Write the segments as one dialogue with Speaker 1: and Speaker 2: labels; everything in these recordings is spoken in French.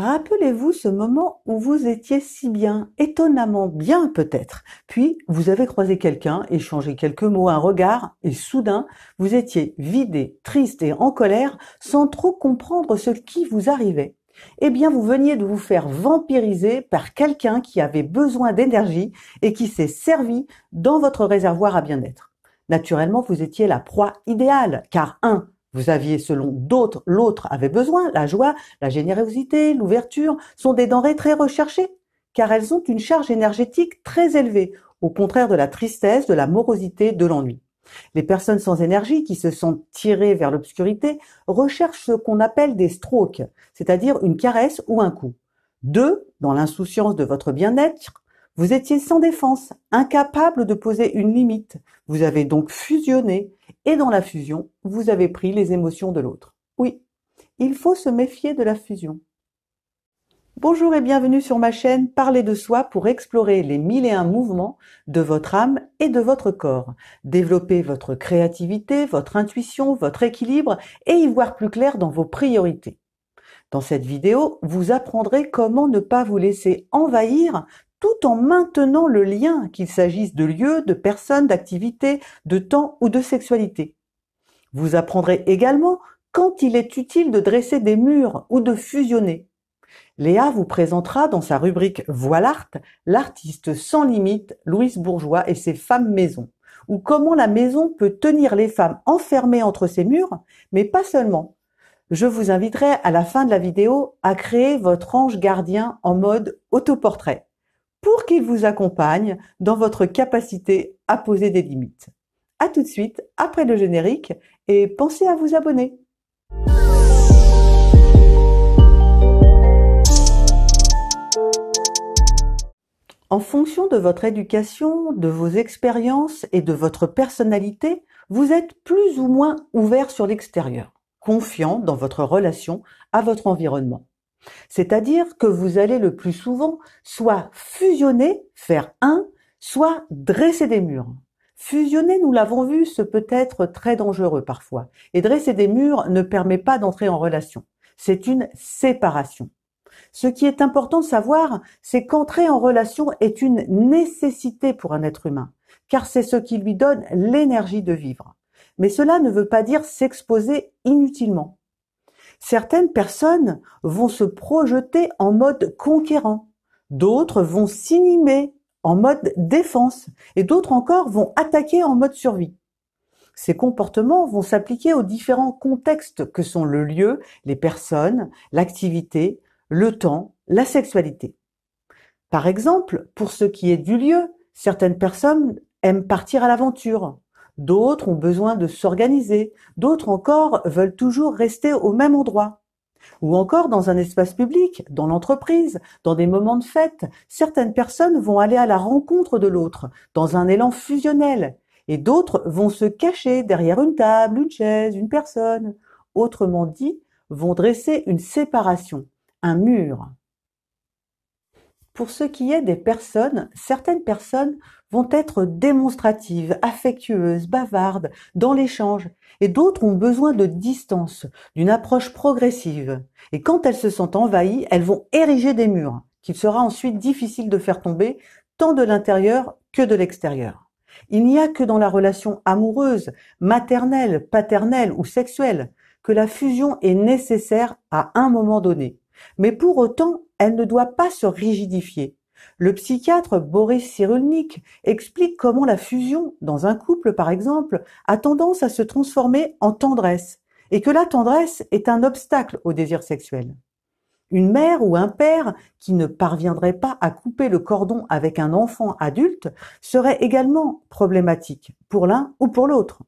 Speaker 1: Rappelez-vous ce moment où vous étiez si bien, étonnamment bien peut-être. Puis, vous avez croisé quelqu'un, échangé quelques mots, un regard, et soudain, vous étiez vidé, triste et en colère, sans trop comprendre ce qui vous arrivait. Eh bien, vous veniez de vous faire vampiriser par quelqu'un qui avait besoin d'énergie et qui s'est servi dans votre réservoir à bien-être. Naturellement, vous étiez la proie idéale, car un. Vous aviez selon d'autres, l'autre avait besoin, la joie, la générosité, l'ouverture sont des denrées très recherchées, car elles ont une charge énergétique très élevée, au contraire de la tristesse, de la morosité, de l'ennui. Les personnes sans énergie qui se sentent tirées vers l'obscurité recherchent ce qu'on appelle des strokes, c'est-à-dire une caresse ou un coup. Deux, dans l'insouciance de votre bien-être, vous étiez sans défense, incapable de poser une limite. Vous avez donc fusionné et dans la fusion, vous avez pris les émotions de l'autre. Oui, il faut se méfier de la fusion. Bonjour et bienvenue sur ma chaîne Parler de soi pour explorer les mille et un mouvements de votre âme et de votre corps, développer votre créativité, votre intuition, votre équilibre et y voir plus clair dans vos priorités. Dans cette vidéo, vous apprendrez comment ne pas vous laisser envahir tout en maintenant le lien, qu'il s'agisse de lieux, de personnes, d'activité, de temps ou de sexualité. Vous apprendrez également quand il est utile de dresser des murs ou de fusionner. Léa vous présentera dans sa rubrique l'art » l'artiste sans limite Louise Bourgeois et ses femmes maison, ou comment la maison peut tenir les femmes enfermées entre ses murs, mais pas seulement. Je vous inviterai à la fin de la vidéo à créer votre ange gardien en mode autoportrait pour qu'il vous accompagne dans votre capacité à poser des limites. À tout de suite après le générique et pensez à vous abonner. En fonction de votre éducation, de vos expériences et de votre personnalité, vous êtes plus ou moins ouvert sur l'extérieur, confiant dans votre relation à votre environnement. C'est-à-dire que vous allez le plus souvent soit fusionner, faire un, soit dresser des murs. Fusionner, nous l'avons vu, ce peut être très dangereux parfois. Et dresser des murs ne permet pas d'entrer en relation. C'est une séparation. Ce qui est important de savoir, c'est qu'entrer en relation est une nécessité pour un être humain, car c'est ce qui lui donne l'énergie de vivre. Mais cela ne veut pas dire s'exposer inutilement. Certaines personnes vont se projeter en mode conquérant, d'autres vont s'inimer en mode défense et d'autres encore vont attaquer en mode survie. Ces comportements vont s'appliquer aux différents contextes que sont le lieu, les personnes, l'activité, le temps, la sexualité. Par exemple, pour ce qui est du lieu, certaines personnes aiment partir à l'aventure, d'autres ont besoin de s'organiser, d'autres encore veulent toujours rester au même endroit. Ou encore dans un espace public, dans l'entreprise, dans des moments de fête, certaines personnes vont aller à la rencontre de l'autre, dans un élan fusionnel, et d'autres vont se cacher derrière une table, une chaise, une personne. Autrement dit, vont dresser une séparation, un mur. Pour ce qui est des personnes, certaines personnes vont être démonstratives, affectueuses, bavardes dans l'échange, et d'autres ont besoin de distance, d'une approche progressive. Et quand elles se sentent envahies, elles vont ériger des murs, qu'il sera ensuite difficile de faire tomber, tant de l'intérieur que de l'extérieur. Il n'y a que dans la relation amoureuse, maternelle, paternelle ou sexuelle, que la fusion est nécessaire à un moment donné. Mais pour autant, elle ne doit pas se rigidifier. Le psychiatre Boris Cyrulnik explique comment la fusion, dans un couple par exemple, a tendance à se transformer en tendresse, et que la tendresse est un obstacle au désir sexuel. Une mère ou un père qui ne parviendrait pas à couper le cordon avec un enfant adulte serait également problématique pour l'un ou pour l'autre.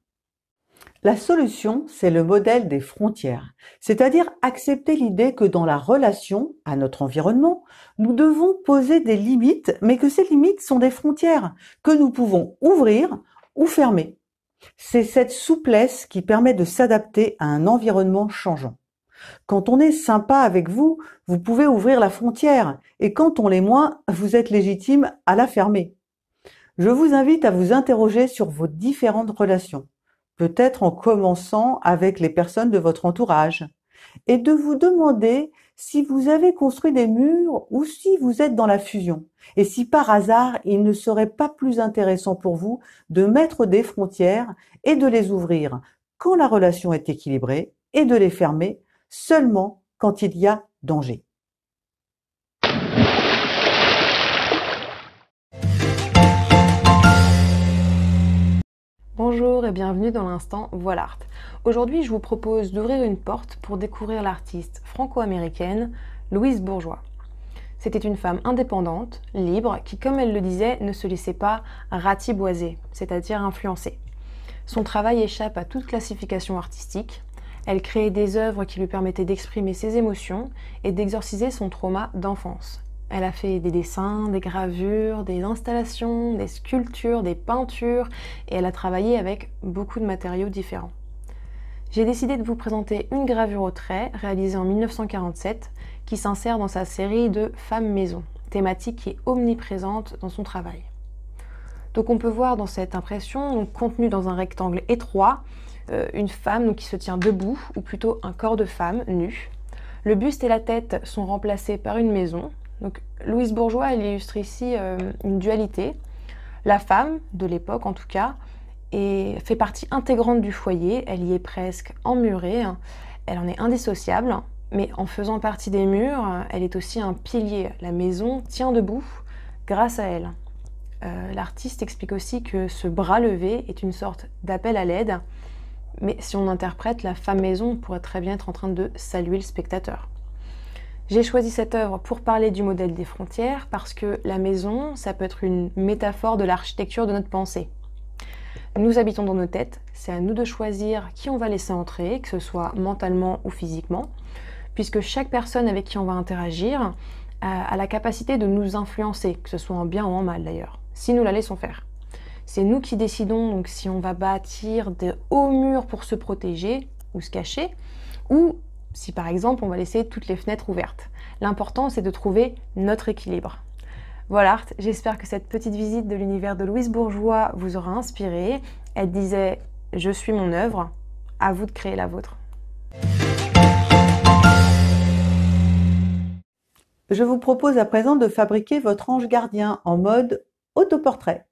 Speaker 1: La solution, c'est le modèle des frontières, c'est-à-dire accepter l'idée que dans la relation à notre environnement, nous devons poser des limites, mais que ces limites sont des frontières que nous pouvons ouvrir ou fermer. C'est cette souplesse qui permet de s'adapter à un environnement changeant. Quand on est sympa avec vous, vous pouvez ouvrir la frontière, et quand on l'est moins, vous êtes légitime à la fermer. Je vous invite à vous interroger sur vos différentes relations peut-être en commençant avec les personnes de votre entourage, et de vous demander si vous avez construit des murs ou si vous êtes dans la fusion, et si par hasard il ne serait pas plus intéressant pour vous de mettre des frontières et de les ouvrir quand la relation est équilibrée et de les fermer seulement quand il y a danger.
Speaker 2: Bonjour et bienvenue dans l'instant Voilà l'Art. Aujourd'hui, je vous propose d'ouvrir une porte pour découvrir l'artiste franco-américaine Louise Bourgeois. C'était une femme indépendante, libre, qui, comme elle le disait, ne se laissait pas ratiboiser, c'est-à-dire influencer. Son travail échappe à toute classification artistique. Elle créait des œuvres qui lui permettaient d'exprimer ses émotions et d'exorciser son trauma d'enfance. Elle a fait des dessins, des gravures, des installations, des sculptures, des peintures et elle a travaillé avec beaucoup de matériaux différents. J'ai décidé de vous présenter une gravure au trait réalisée en 1947 qui s'insère dans sa série de Femmes maison, thématique qui est omniprésente dans son travail. Donc on peut voir dans cette impression, contenue dans un rectangle étroit, euh, une femme qui se tient debout, ou plutôt un corps de femme nu. Le buste et la tête sont remplacés par une maison, donc Louise Bourgeois, elle illustre ici euh, une dualité. La femme, de l'époque en tout cas, fait partie intégrante du foyer, elle y est presque emmurée, hein. elle en est indissociable, mais en faisant partie des murs, elle est aussi un pilier. La maison tient debout grâce à elle. Euh, l'artiste explique aussi que ce bras levé est une sorte d'appel à l'aide, mais si on interprète, la femme maison pourrait très bien être en train de saluer le spectateur. J'ai choisi cette œuvre pour parler du modèle des frontières parce que la maison, ça peut être une métaphore de l'architecture de notre pensée. Nous habitons dans nos têtes, c'est à nous de choisir qui on va laisser entrer, que ce soit mentalement ou physiquement, puisque chaque personne avec qui on va interagir a, la capacité de nous influencer, que ce soit en bien ou en mal d'ailleurs, si nous la laissons faire. C'est nous qui décidons donc si on va bâtir des hauts murs pour se protéger ou se cacher, ou si par exemple on va laisser toutes les fenêtres ouvertes. L'important c'est de trouver notre équilibre. Voilà, j'espère que cette petite visite de l'univers de Louise Bourgeois vous aura inspiré. Elle disait Je suis mon œuvre, à vous de créer la vôtre.
Speaker 1: Je vous propose à présent de fabriquer votre ange gardien en mode autoportrait.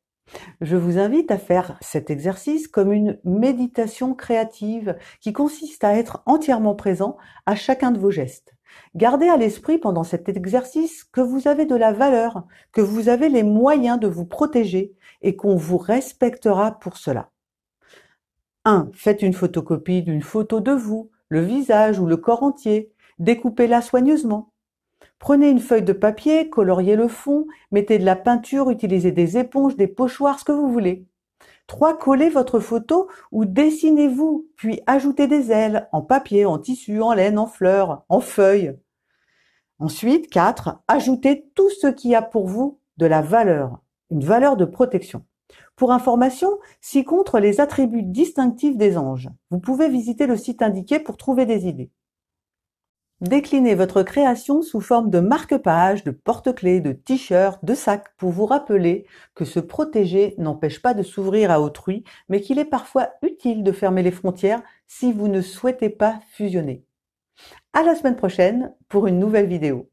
Speaker 1: Je vous invite à faire cet exercice comme une méditation créative qui consiste à être entièrement présent à chacun de vos gestes. Gardez à l'esprit pendant cet exercice que vous avez de la valeur, que vous avez les moyens de vous protéger et qu'on vous respectera pour cela. 1. Faites une photocopie d'une photo de vous, le visage ou le corps entier. Découpez-la soigneusement. Prenez une feuille de papier, coloriez le fond, mettez de la peinture, utilisez des éponges, des pochoirs, ce que vous voulez. 3. Collez votre photo ou dessinez-vous, puis ajoutez des ailes en papier, en tissu, en laine, en fleurs, en feuilles. Ensuite, 4. Ajoutez tout ce qui a pour vous de la valeur, une valeur de protection. Pour information, si contre les attributs distinctifs des anges, vous pouvez visiter le site indiqué pour trouver des idées. Déclinez votre création sous forme de marque-page, de porte-clés, de t-shirts, de sacs pour vous rappeler que se protéger n'empêche pas de s'ouvrir à autrui, mais qu'il est parfois utile de fermer les frontières si vous ne souhaitez pas fusionner. À la semaine prochaine pour une nouvelle vidéo.